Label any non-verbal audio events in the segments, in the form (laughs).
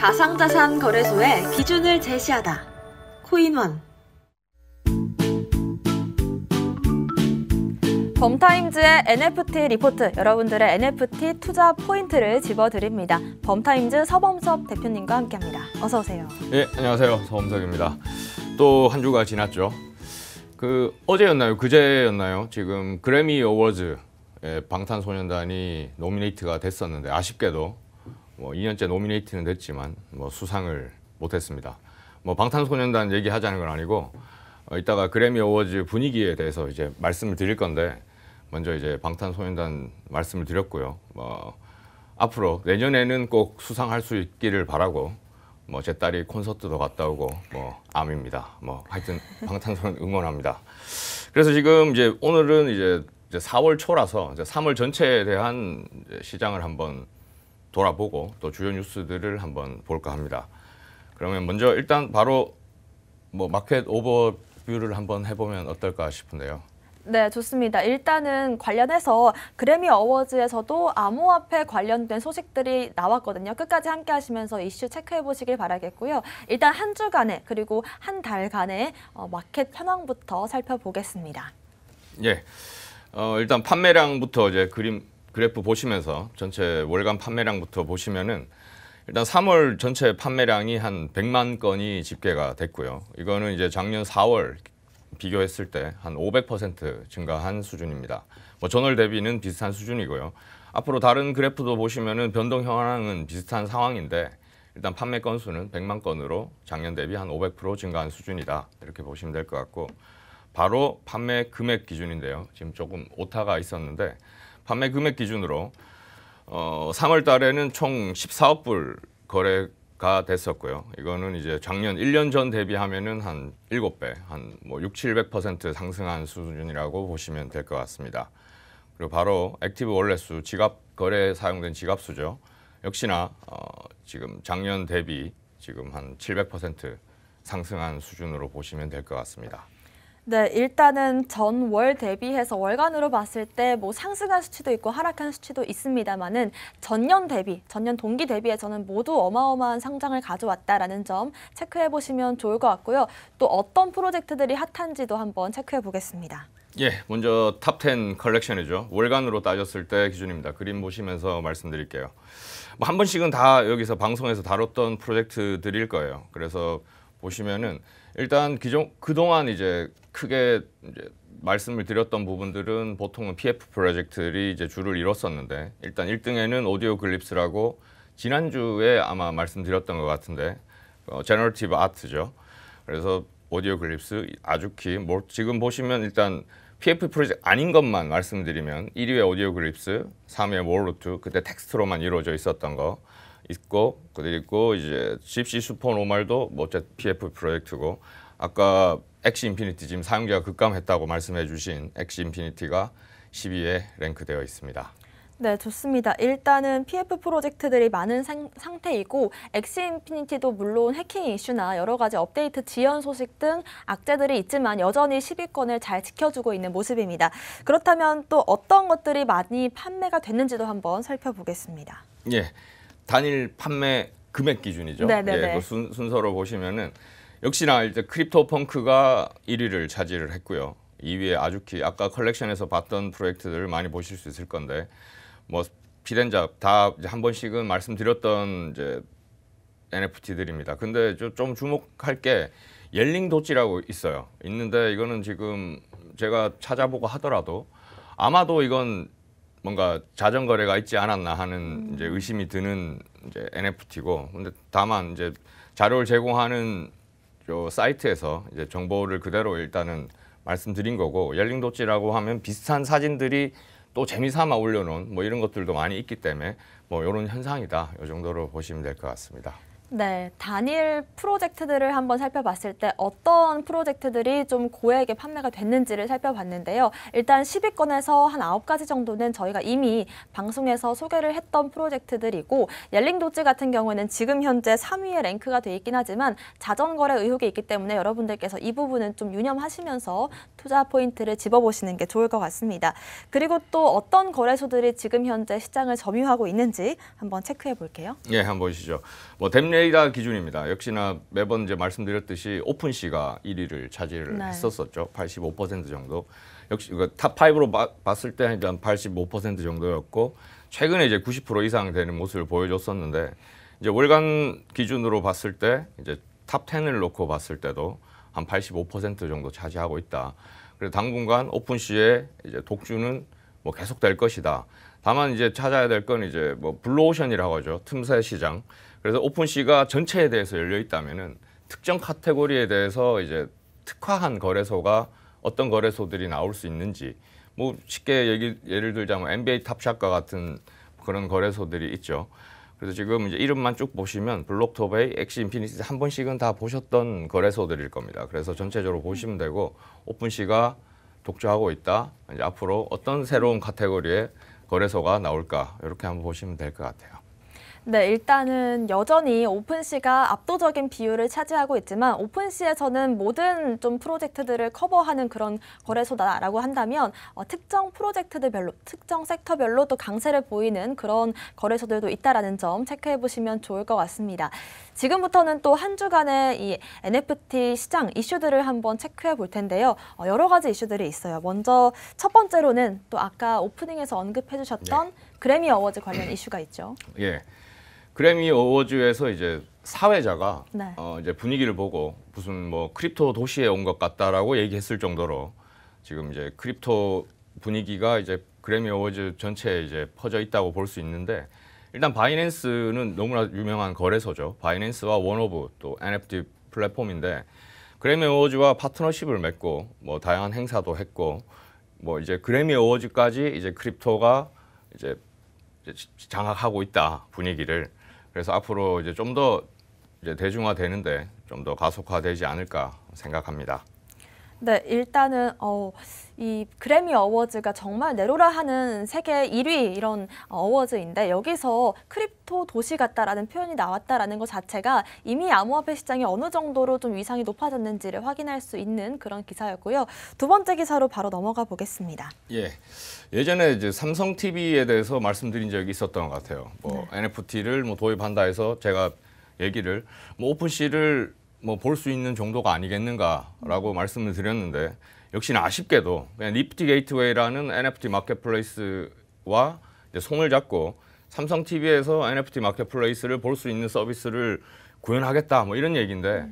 가상자산 거래소의 기준을 제시하다. 코인원. 범타임즈의 NFT 리포트, 여러분들의 NFT 투자 포인트를 집어드립니다. 범타임즈 서범섭 대표님과 함께합니다. 어서 오세요. 예, 안녕하세요. 서범섭입니다. 또 한 주가 지났죠. 그 어제였나요? 그제였나요? 지금 그래미 어워즈 방탄소년단이 노미네이트가 됐었는데 아쉽게도 뭐 2년째 노미네이트는 됐지만 뭐 수상을 못했습니다. 뭐 방탄소년단 얘기하자는 건 아니고 어, 이따가 그래미 어워즈 분위기에 대해서 이제 말씀을 드릴 건데 먼저 이제 방탄소년단 말씀을 드렸고요. 뭐 앞으로 내년에는 꼭 수상할 수 있기를 바라고 뭐 제 딸이 콘서트도 갔다 오고 뭐 암입니다. 뭐 하여튼 방탄소년 (laughs) 응원합니다. 그래서 지금 이제 오늘은 이제 이제 4월 초라서 이제 3월 전체에 대한 시장을 한번 돌아보고 또 주요 뉴스들을 한번 볼까 합니다. 그러면 먼저 일단 바로 뭐 마켓 오버뷰를 한번 해보면 어떨까 싶은데요. 네, 좋습니다. 일단은 관련해서 그래미 어워즈에서도 암호화폐 관련된 소식들이 나왔거든요. 끝까지 함께 하시면서 이슈 체크해 보시길 바라겠고요. 일단 한 주간에 그리고 한 달간의 어, 마켓 현황부터 살펴보겠습니다. 예. 어, 일단 판매량부터 이제 그림 그래프 보시면서 전체 월간 판매량부터 보시면은 일단 3월 전체 판매량이 한 100만 건이 집계가 됐고요. 이거는 이제 작년 4월 비교했을 때 한 500% 증가한 수준입니다. 뭐 전월 대비는 비슷한 수준이고요. 앞으로 다른 그래프도 보시면은 변동 현황은 비슷한 상황인데 일단 판매 건수는 100만 건으로 작년 대비 한 500% 증가한 수준이다. 이렇게 보시면 될 것 같고 바로 판매 금액 기준인데요. 지금 조금 오타가 있었는데 판매 금액 기준으로 어, 3월 달에는 총 14억 불 거래가 됐었고요. 이거는 이제 작년 1년 전 대비하면은 한 7배, 한뭐 6, 700% 상승한 수준이라고 보시면 될 것 같습니다. 그리고 바로 액티브 월렛수 지갑 거래에 사용된 지갑 수죠. 역시나 어, 지금 작년 대비 지금 한 700% 상승한 수준으로 보시면 될 것 같습니다. 네, 일단은 전월 대비해서 월간으로 봤을 때 뭐 상승한 수치도 있고 하락한 수치도 있습니다만은 전년 대비, 전년 동기 대비해서는 모두 어마어마한 상장을 가져왔다라는 점 체크해 보시면 좋을 것 같고요. 또 어떤 프로젝트들이 핫한지도 한번 체크해 보겠습니다. 예, 먼저 탑 10 컬렉션이죠. 월간으로 따졌을 때 기준입니다. 그림 보시면서 말씀드릴게요. 뭐 한 번씩은 다 여기서 방송에서 다뤘던 프로젝트들일 거예요. 그래서 보시면은 일단 기존, 그동안 이제 크게 이제 말씀을 드렸던 부분들은 보통은 PF 프로젝트들이 이제 주를 이뤘었는데 일단 1등에는 오디오 글립스라고 지난주에 아마 말씀드렸던 것 같은데 어, 제너티브 아트죠. 그래서 오디오 글립스, 아주키, 뭐 지금 보시면 일단 PF 프로젝트 아닌 것만 말씀드리면 1위에 오디오 글립스, 3위에 월루트 그때 텍스트로만 이루어져 있었던 거 있고 그리고 이제 집시 슈퍼 노말도 뭐어 PF 프로젝트고 아까 엑시 인피니티 지금 사용자가 급감했다고 말씀해 주신 엑시 인피니티가 10위에 랭크되어 있습니다. 네, 좋습니다. 일단은 PF 프로젝트들이 많은 상, 태이고 엑시 인피니티도 물론 해킹 이슈나 여러 가지 업데이트 지연 소식 등 악재들이 있지만 여전히 10위권을 잘 지켜주고 있는 모습입니다. 그렇다면 또 어떤 것들이 많이 판매가 됐는지도 한번 살펴보겠습니다. 예. 단일 판매 금액 기준이죠. 네네네. 네, 예, 네. 그 순, 순서로 보시면은 역시나 이제 크립토 펑크가 1위를 차지를 했고요. 2위에 아주키 아까 컬렉션에서 봤던 프로젝트들을 많이 보실 수 있을 건데 뭐 피덴자 다 한 번씩은 말씀드렸던 이제 NFT들입니다. 근데 좀 주목할 게 옐링 도치라고 있어요. 있는데 이거는 지금 제가 찾아보고 하더라도 아마도 이건 뭔가 자전 거래가 있지 않았나 하는 이제 의심이 드는 이제 NFT고 근데 다만 이제 자료를 제공하는 요 사이트에서 이제 정보를 그대로 일단은 말씀드린 거고 열린 도치라고 하면 비슷한 사진들이 또 재미삼아 올려놓은 뭐 이런 것들도 많이 있기 때문에 뭐 이런 현상이다 이 정도로 보시면 될 것 같습니다. 네, 단일 프로젝트들을 한번 살펴봤을 때 어떤 프로젝트들이 좀 고액에 판매가 됐는지를 살펴봤는데요. 일단 10위권에서 한 9가지 정도는 저희가 이미 방송에서 소개를 했던 프로젝트들이고 옐링도즈 같은 경우에는 지금 현재 3위에 랭크가 돼 있긴 하지만 자전거래 의혹이 있기 때문에 여러분들께서 이 부분은 좀 유념하시면서 투자 포인트를 집어보시는 게 좋을 것 같습니다. 그리고 또 어떤 거래소들이 지금 현재 시장을 점유하고 있는지 한번 체크해 볼게요. 예, 한번 보시죠. 뭐 댐리 n 이다 기준입니다. 역시나 매번 이제 말씀드렸듯이 오픈 씨가 1위를 차지를 네. 했었었죠. 85% 정도. 역시 그탑 5로 봤을 때 한 85% 정도였고 최근에 이제 90% 이상 되는 모습을 보여줬었는데 이제 월간 기준으로 봤을 때 이제 탑 10을 놓고 봤을 때도 한 85% 정도 차지하고 있다. 그래서 당분간 오픈 씨의 이제 독주는 뭐 계속될 것이다. 다만 이제 찾아야 될 건 이제 뭐 블루오션이라고 하죠. 틈새 시장. 그래서 오픈시가 전체에 대해서 열려 있다면은 특정 카테고리에 대해서 이제 특화한 거래소가 어떤 거래소들이 나올 수 있는지 뭐 쉽게 얘기, 예를 들자면 NBA 탑샷과 같은 그런 거래소들이 있죠. 그래서 지금 이제 이름만 쭉 보시면 블록토베이, 엑시 인피니티 한 번씩은 다 보셨던 거래소들일 겁니다. 그래서 전체적으로 보시면 되고 오픈시가독주하고 있다. 이제 앞으로 어떤 새로운 카테고리에 거래소가 나올까 이렇게 한번 보시면 될 것 같아요. 네, 일단은 여전히 오픈씨가 압도적인 비율을 차지하고 있지만 오픈씨에서는 모든 좀 프로젝트들을 커버하는 그런 거래소다라고 한다면 어, 특정 프로젝트들별로, 특정 섹터별로 또 강세를 보이는 그런 거래소들도 있다라는 점 체크해 보시면 좋을 것 같습니다. 지금부터는 또 한 주간의 이 NFT 시장 이슈들을 한번 체크해 볼 텐데요. 어, 여러 가지 이슈들이 있어요. 먼저 첫 번째로는 또 아까 오프닝에서 언급해 주셨던 네. 그래미 어워즈 관련 이슈가 있죠. 예. 그래미 어워즈에서 이제 사회자가 네. 어, 이제 분위기를 보고 무슨 뭐 크립토 도시에 온 것 같다라고 얘기했을 정도로 지금 이제 크립토 분위기가 이제 그래미 어워즈 전체에 이제 퍼져 있다고 볼 수 있는데 일단 바이낸스는 너무나 유명한 거래소죠. 바이낸스와 원오브 또 NFT 플랫폼인데 그래미 어워즈와 파트너십을 맺고 뭐 다양한 행사도 했고 뭐 이제 그래미 어워즈까지 이제 크립토가 이제 장악하고 있다 분위기를 그래서 앞으로 이제 좀 더 이제 대중화되는데 좀 더 가속화되지 않을까 생각합니다. 네, 일단은 어, 이 그래미 어워즈가 정말 내로라 하는 세계 1위 이런 어, 어워즈인데 여기서 크립토 도시 같다라는 표현이 나왔다라는 것 자체가 이미 암호화폐 시장이 어느 정도로 좀 위상이 높아졌는지를 확인할 수 있는 그런 기사였고요. 두 번째 기사로 바로 넘어가 보겠습니다. 예, 예전에 이제 삼성 TV에 대해서 말씀드린 적이 있었던 것 같아요. 뭐 네. NFT를 뭐 도입한다 해서 제가 얘기를 뭐 오픈씨를 뭐볼수 있는 정도가 아니겠는가라고 말씀을 드렸는데 역시나 아쉽게도 그냥 리프티 게이트웨이라는 NFT 마켓플레이스와 손을 잡고 삼성 TV에서 NFT 마켓플레이스를 볼 수 있는 서비스를 구현하겠다 뭐 이런 얘기인데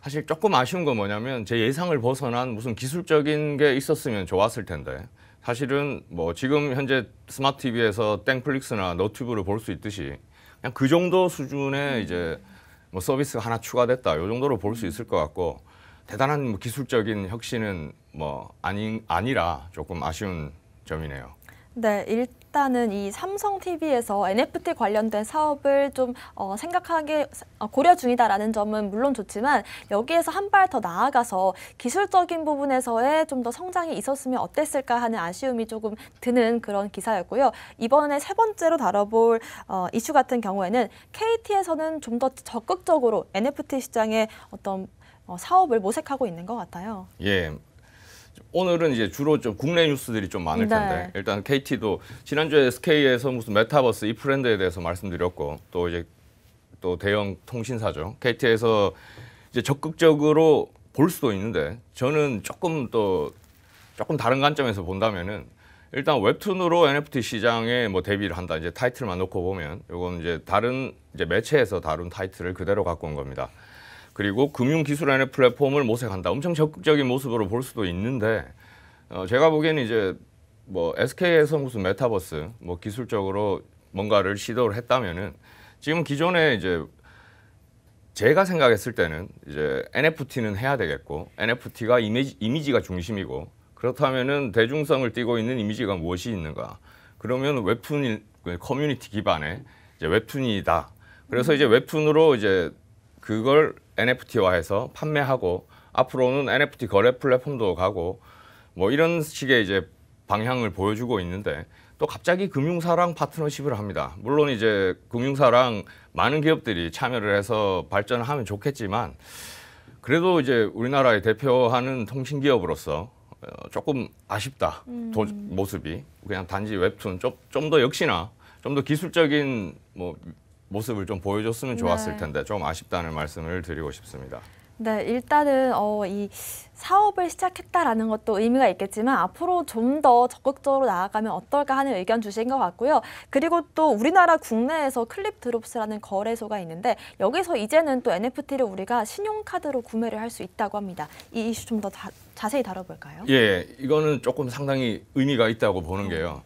사실 조금 아쉬운 건 뭐냐면 제 예상을 벗어난 무슨 기술적인 게 있었으면 좋았을 텐데 사실은 뭐 지금 현재 스마트 TV에서 땡플릭스나 너튜브를 볼 수 있듯이 그냥 그 정도 수준의 이제 뭐 서비스가 하나 추가됐다 요 정도로 볼 수 있을 것 같고 대단한 뭐 기술적인 혁신은 뭐 아니, 아니라 조금 아쉬운 점이네요. 네, 일단은 이 삼성 TV에서 NFT 관련된 사업을 좀 어, 생각하게 어, 고려 중이다라는 점은 물론 좋지만 여기에서 한 발 더 나아가서 기술적인 부분에서의 좀 더 성장이 있었으면 어땠을까 하는 아쉬움이 조금 드는 그런 기사였고요. 이번에 세 번째로 다뤄볼 어, 이슈 같은 경우에는 KT에서는 좀 더 적극적으로 NFT 시장에 어떤 어, 사업을 모색하고 있는 것 같아요. 예, 오늘은 이제 주로 좀 국내 뉴스들이 좀 많을 네. 텐데 네. 일단 KT도 지난주에 SK에서 무슨 메타버스 이 프렌드에 대해서 말씀드렸고 또 이제 또 대형 통신사죠 KT에서 이제 적극적으로 볼 수도 있는데 저는 조금 또 조금 다른 관점에서 본다면은 일단 웹툰으로 NFT 시장에 뭐데뷔를 한다 이제 타이틀만 놓고 보면 이건 이제 다른 이제 매체에서 다룬 타이틀을 그대로 갖고 온 겁니다. 그리고 금융기술안의 플랫폼을 모색한다. 엄청 적극적인 모습으로 볼 수도 있는데 어, 제가 보기에는 이제 뭐 SK에서 무슨 메타버스 뭐 기술적으로 뭔가를 시도를 했다면은 지금 기존에 이제 제가 생각했을 때는 이제 NFT는 해야 되겠고 NFT가 이미지, 이미지가 중심이고 그렇다면은 대중성을 띠고 있는 이미지가 무엇이 있는가? 그러면 웹툰 그 커뮤니티 기반의 이제 웹툰이다. 그래서 이제 웹툰으로 이제 그걸 NFT화해서 판매하고 앞으로는 NFT 거래 플랫폼도 가고 뭐 이런 식의 이제 방향을 보여주고 있는데 또 갑자기 금융사랑 파트너십을 합니다. 물론 이제 금융사랑 많은 기업들이 참여를 해서 발전하면 좋겠지만 그래도 이제 우리나라의 대표하는 통신기업으로서 어, 조금 아쉽다 음. 도, 모습이 그냥 단지 웹툰 좀더 좀 역시나 좀 더 기술적인 뭐 모습을 좀 보여줬으면 좋았을 네. 텐데 좀 아쉽다는 말씀을 드리고 싶습니다. 네, 일단은 어, 이 사업을 시작했다라는 것도 의미가 있겠지만 앞으로 좀 더 적극적으로 나아가면 어떨까 하는 의견 주신 것 같고요. 그리고 또 우리나라 국내에서 클립 드롭스라는 거래소가 있는데 여기서 이제는 또 NFT를 우리가 신용카드로 구매를 할 수 있다고 합니다. 이 이슈 좀 더 자세히 다뤄볼까요? 예, 이거는 조금 상당히 의미가 있다고 보는 음. 게요.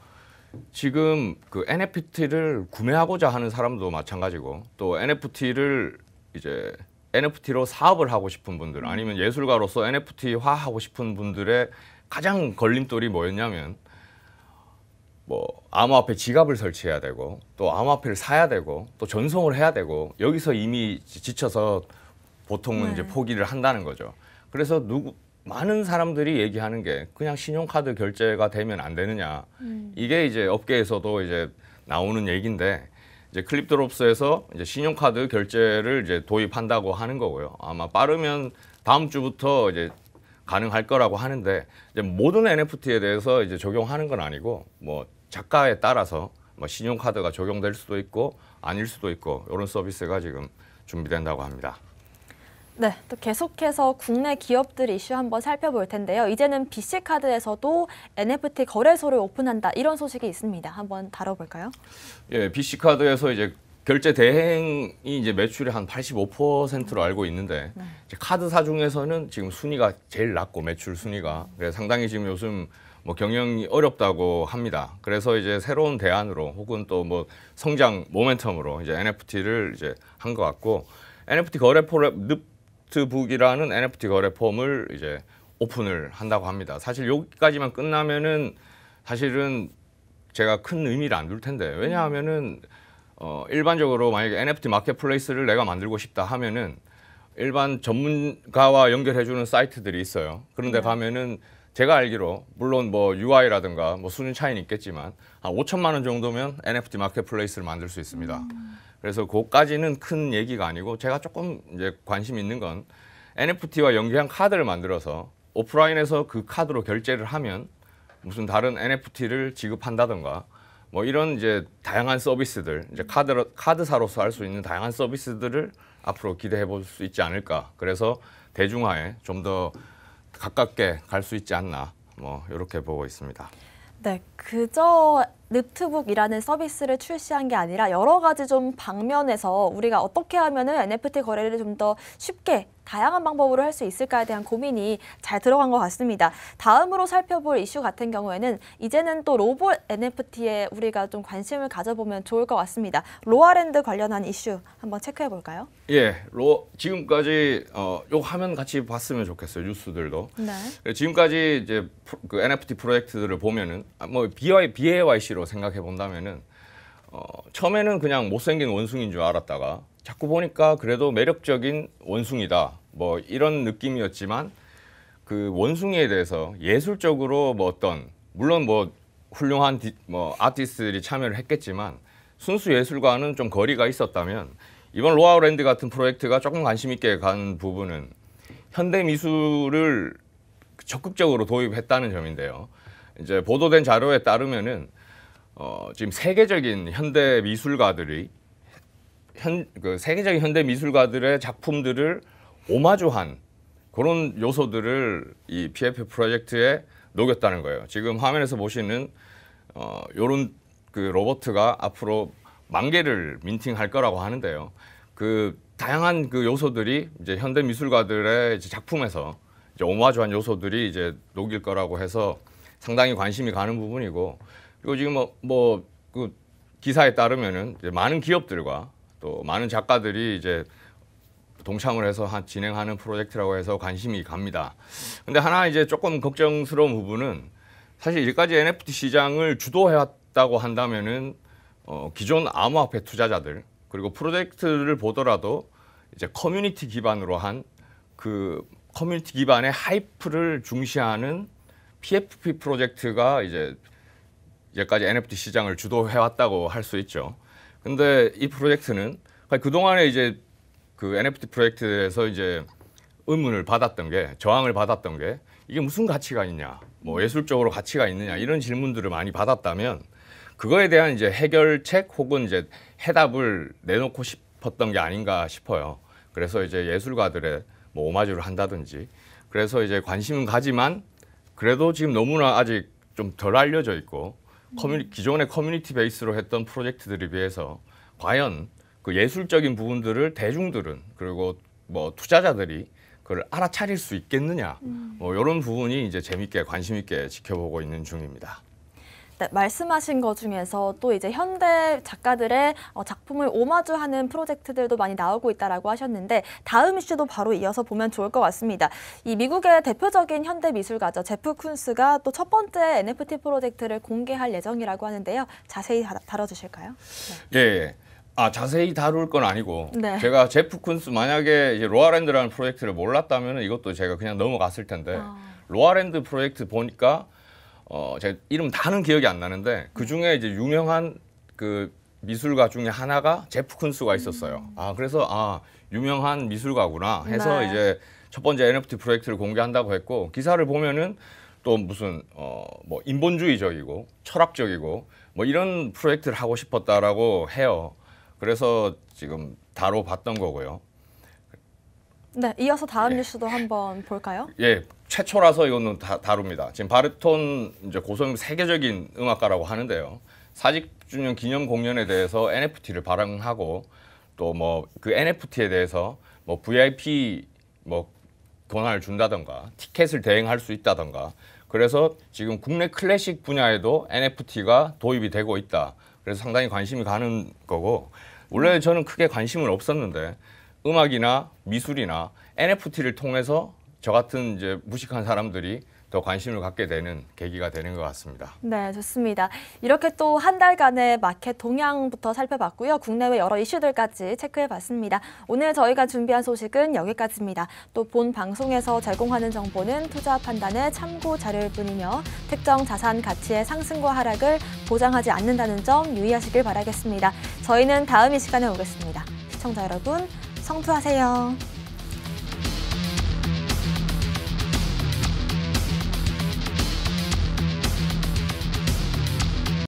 지금 그 NFT를 구매하고자 하는 사람도 마찬가지고 또 NFT를 이제 NFT로 사업을 하고 싶은 분들 아니면 예술가로서 NFT화 하고 싶은 분들의 가장 걸림돌이 뭐였냐면 뭐 암호화폐 지갑을 설치해야 되고 또 암호화폐를 사야 되고 또 전송을 해야 되고 여기서 이미 지쳐서 보통은 네. 이제 포기를 한다는 거죠. 그래서 누구 많은 사람들이 얘기하는 게 그냥 신용카드 결제가 되면 안 되느냐 음. 이게 이제 업계에서도 이제 나오는 얘기인데 이제 클립드롭스에서 이제 신용카드 결제를 이제 도입한다고 하는 거고요 아마 빠르면 다음 주부터 이제 가능할 거라고 하는데 이제 모든 NFT에 대해서 이제 적용하는 건 아니고 뭐 작가에 따라서 뭐 신용카드가 적용될 수도 있고 아닐 수도 있고 이런 서비스가 지금 준비된다고 합니다. 네, 또 계속해서 국내 기업들 이슈 한번 살펴볼 텐데요. 이제는 BC카드에서도 NFT 거래소를 오픈한다 이런 소식이 있습니다. 한번 다뤄볼까요? 예, BC카드에서 이제 결제 대행이 이제 매출이 한 85%로 음. 알고 있는데 네. 카드사 중에서는 지금 순위가 제일 낮고 매출 순위가 그래서 상당히 지금 요즘 뭐 경영이 어렵다고 합니다. 그래서 이제 새로운 대안으로 혹은 또 뭐 성장 모멘텀으로 이제 NFT를 이제 한것 같고 NFT 거래포 늪 노트북이라는 NFT 거래 폼을 이제 오픈을 한다고 합니다. 사실 여기까지만 끝나면은 사실은 제가 큰 의미를 안 둘 텐데 왜냐하면은 어, 일반적으로 만약에 NFT 마켓플레이스를 내가 만들고 싶다 하면은 일반 전문가와 연결해주는 사이트들이 있어요. 그런데 네. 가면은 제가 알기로 물론 뭐 UI라든가 뭐 수준 차이는 있겠지만 한 5천만 원 정도면 NFT 마켓플레이스를 만들 수 있습니다. 음. 그래서 그것까지는 큰 얘기가 아니고 제가 조금 이제 관심 있는 건 NFT와 연계한 카드를 만들어서 오프라인에서 그 카드로 결제를 하면 무슨 다른 NFT를 지급한다든가 뭐 이런 이제 다양한 서비스들 이제 카드 카드사로서 할 수 있는 다양한 서비스들을 앞으로 기대해 볼 수 있지 않을까. 그래서 대중화에 좀더 가깝게 갈 수 있지 않나 뭐 이렇게 보고 있습니다. 네, 그저 늪트북이라는 서비스를 출시한 게 아니라 여러 가지 좀 방면에서 우리가 어떻게 하면은 NFT 거래를 좀 더 쉽게 다양한 방법으로 할 수 있을까에 대한 고민이 잘 들어간 것 같습니다. 다음으로 살펴볼 이슈 같은 경우에는 이제는 또 로봇 NFT에 우리가 좀 관심을 가져보면 좋을 것 같습니다. 로아랜드 관련한 이슈 한번 체크해 볼까요? 예, 로 지금까지 어, 요 화면 같이 봤으면 좋겠어요 뉴스들도. 네. 지금까지 이제 그 NFT 프로젝트들을 보면은 아, 뭐 BY, BAYC로 반대로 생각해 본다면은 어, 처음에는 그냥 못생긴 원숭인줄 알았다가 자꾸 보니까 그래도 매력적인 원숭이다 뭐 이런 느낌이었지만 그 원숭이에 대해서 예술적으로 뭐 어떤 물론 뭐 훌륭한 디, 뭐 아티스트들이 참여를 했겠지만 순수 예술과는 좀 거리가 있었다면 이번 로아랜드 같은 프로젝트가 조금 관심 있게 간 부분은 현대 미술을 적극적으로 도입했다는 점인데요. 이제 보도된 자료에 따르면은 어, 지금 세계적인 현대 미술가들이 현, 그 세계적인 현대 미술가들의 작품들을 오마주한 그런 요소들을 이 PFP 프로젝트에 녹였다는 거예요. 지금 화면에서 보시는 어, 요런 그 로버트가 앞으로 만 개를 민팅할 거라고 하는데요. 그 다양한 그 요소들이 이제 현대 미술가들의 이제 작품에서 이제 오마주한 요소들이 이제 녹일 거라고 해서 상당히 관심이 가는 부분이고 그리고 지금 뭐, 뭐그 기사에 따르면은 이제 많은 기업들과 또 많은 작가들이 이제 동참을 해서 한, 진행하는 프로젝트라고 해서 관심이 갑니다. 근데 하나 이제 조금 걱정스러운 부분은 사실 이까지 NFT 시장을 주도해왔다고 한다면은 어, 기존 암호화폐 투자자들 그리고 프로젝트를 보더라도 이제 커뮤니티 기반으로 한 그 커뮤니티 기반의 하이프를 중시하는 PFP 프로젝트가 이제 이제까지 NFT 시장을 주도해왔다고 할 수 있죠. 근데 이 프로젝트는 그동안에 이제 그 NFT 프로젝트에서 이제 의문을 받았던 게 저항을 받았던 게 이게 무슨 가치가 있냐 뭐 예술적으로 가치가 있느냐 이런 질문들을 많이 받았다면 그거에 대한 이제 해결책 혹은 이제 해답을 내놓고 싶었던 게 아닌가 싶어요. 그래서 이제 예술가들의 뭐 오마주를 한다든지 그래서 이제 관심은 가지만 그래도 지금 너무나 아직 좀 덜 알려져 있고 커뮤니, 기존의 커뮤니티 베이스로 했던 프로젝트들에 비해서 과연 그 예술적인 부분들을 대중들은 그리고 뭐 투자자들이 그걸 알아차릴 수 있겠느냐 음. 뭐 이런 부분이 이제 재밌게 관심 있게 지켜보고 있는 중입니다. 네, 말씀하신 것 중에서 또 이제 현대 작가들의 어, 작품을 오마주하는 프로젝트들도 많이 나오고 있다라고 하셨는데 다음 이슈도 바로 이어서 보면 좋을 것 같습니다. 이 미국의 대표적인 현대 미술가죠 제프 쿤스가 또 첫 번째 NFT 프로젝트를 공개할 예정이라고 하는데요. 자세히 다뤄주실까요? 네. 예, 예. 아 자세히 다룰 건 아니고 네. 제가 제프 쿤스 만약에 이제 로아랜드라는 프로젝트를 몰랐다면 이것도 제가 그냥 넘어갔을 텐데 아. 로아랜드 프로젝트 보니까 어, 제가 이름 다는 기억이 안 나는데 그 중에 이제 유명한 그 미술가 중에 하나가 제프 쿤스가 있었어요. 음. 아 그래서 아 유명한 미술가구나 해서 네. 이제 첫 번째 NFT 프로젝트를 공개한다고 했고 기사를 보면은 또 무슨 어뭐 인본주의적이고 철학적이고 뭐 이런 프로젝트를 하고 싶었다라고 해요. 그래서 지금 다뤄봤던 거고요. 네, 이어서 다음 예. 뉴스도 한번 볼까요? 예, 최초라서 이거는 다, 다룹니다. 지금 바르톤 이제 고성 세계적인 음악가라고 하는데요. 40주년 기념 공연에 대해서 NFT를 발행하고 또 뭐 그 NFT에 대해서 뭐 VIP 뭐 권한을 준다던가 티켓을 대행할 수 있다던가 그래서 지금 국내 클래식 분야에도 NFT가 도입이 되고 있다. 그래서 상당히 관심이 가는 거고 원래 저는 크게 관심은 없었는데 음악이나 미술이나 NFT를 통해서 저 같은 이제 무식한 사람들이 더 관심을 갖게 되는 계기가 되는 것 같습니다. 네, 좋습니다. 이렇게 또 한 달간의 마켓 동향부터 살펴봤고요. 국내외 여러 이슈들까지 체크해봤습니다. 오늘 저희가 준비한 소식은 여기까지입니다. 또 본 방송에서 제공하는 정보는 투자 판단의 참고 자료일 뿐이며 특정 자산 가치의 상승과 하락을 보장하지 않는다는 점 유의하시길 바라겠습니다. 저희는 다음 이 시간에 오겠습니다. 시청자 여러분, 성투하세요.